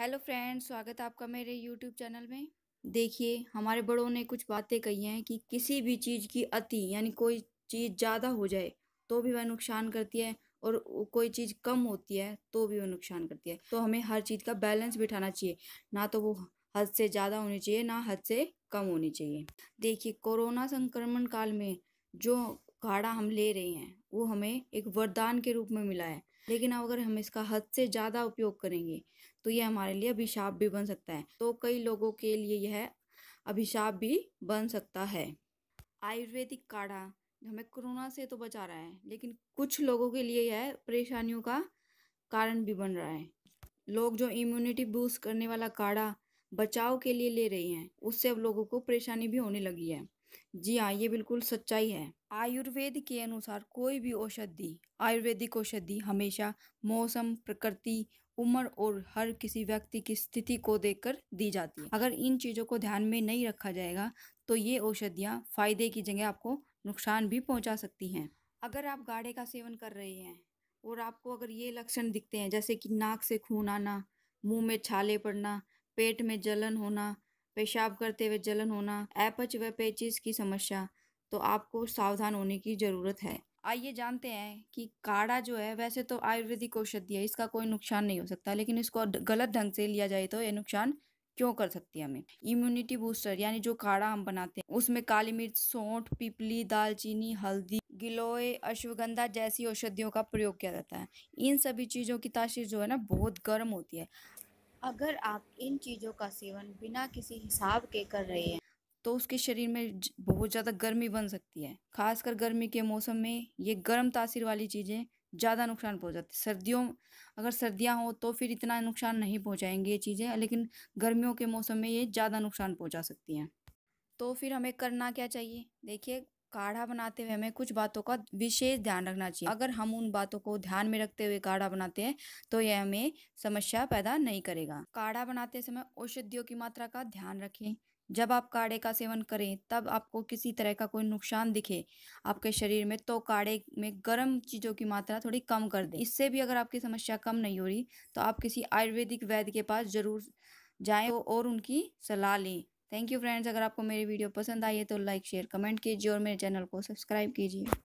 hello friend स्वागत है आपका मेरे यूट्यूब चैनल में देखिए हमारे बड़ों ने कुछ बातें कही हैं कि किसी भी चीज़ की अति यानी कोई चीज़ ज़्यादा हो जाए तो भी वह नुकसान करती है और कोई चीज़ कम होती है तो भी वह नुकसान करती है तो हमें हर चीज़ का बैलेंस बिठाना चाहिए ना तो वो हद से ज़्यादा होनी चाहिए ना हद से कम होनी चाहिए देखिए कोरोना संक्रमण काल में जो घाड़ा हम ले रहे हैं वो हमें एक वरदान के रूप में मिला है लेकिन अगर हम इसका हद से ज़्यादा उपयोग करेंगे तो यह हमारे लिए अभिशाप भी बन सकता है तो कई लोगों के लिए यह अभिशाप भी बन सकता है आयुर्वेदिक काढ़ा हमें कोरोना से तो बचा रहा है लेकिन कुछ लोगों के लिए यह परेशानियों का कारण भी बन रहा है लोग जो इम्यूनिटी बूस्ट करने वाला काढ़ा बचाव के लिए ले रही हैं उससे अब लोगों को परेशानी भी होने लगी है जी हाँ ये बिल्कुल सच्चाई है आयुर्वेद के अनुसार कोई भी औषधि आयुर्वेदिक औषधि हमेशा मौसम प्रकृति उम्र और हर किसी व्यक्ति की स्थिति को देखकर दी जाती है अगर इन चीज़ों को ध्यान में नहीं रखा जाएगा तो ये औषधियाँ फायदे की जगह आपको नुकसान भी पहुँचा सकती हैं अगर आप गाढ़े का सेवन कर रहे हैं और आपको अगर ये लक्षण दिखते हैं जैसे कि नाक से खून आना मुंह में छाले पड़ना पेट में जलन होना पेशाब करते हुए जलन होना ऐपच व पेचिस की समस्या तो आपको सावधान होने की ज़रूरत है आइए जानते हैं कि काढ़ा जो है वैसे तो आयुर्वेदिक औषधि है इसका कोई नुकसान नहीं हो सकता लेकिन इसको गलत ढंग से लिया जाए तो ये नुकसान क्यों कर सकती है हमें इम्यूनिटी बूस्टर यानी जो काढ़ा हम बनाते हैं उसमें काली मिर्च सौंठ पिपली दालचीनी हल्दी गिलोय अश्वगंधा जैसी औषधियों का प्रयोग किया जाता है इन सभी चीज़ों की तासीर जो है ना बहुत गर्म होती है अगर आप इन चीज़ों का सेवन बिना किसी हिसाब के कर रहे हैं तो उसके शरीर में बहुत ज़्यादा गर्मी बन सकती है खासकर गर्मी के मौसम में ये गर्म तासीर वाली चीज़ें ज़्यादा नुकसान पहुँचाती सर्दियों अगर सर्दियाँ हों तो फिर इतना नुकसान नहीं पहुँचाएंगे ये चीज़ें लेकिन गर्मियों के मौसम में ये ज़्यादा नुकसान पहुँचा सकती हैं तो फिर हमें करना क्या चाहिए देखिए काढ़ा बनाते हुए हमें कुछ बातों का विशेष ध्यान रखना चाहिए अगर हम उन बातों को ध्यान में रखते हुए काढ़ा बनाते हैं तो यह हमें समस्या पैदा नहीं करेगा काढ़ा बनाते समय औषधियों की मात्रा का ध्यान रखें जब आप काढ़े का सेवन करें तब आपको किसी तरह का कोई नुकसान दिखे आपके शरीर में तो काढ़े में गर्म चीज़ों की मात्रा थोड़ी कम कर दें इससे भी अगर आपकी समस्या कम नहीं हो रही तो आप किसी आयुर्वेदिक वैद्य के पास ज़रूर जाएं और उनकी सलाह लें थैंक यू फ्रेंड्स अगर आपको मेरी वीडियो पसंद आई है तो लाइक शेयर कमेंट कीजिए और मेरे चैनल को सब्सक्राइब कीजिए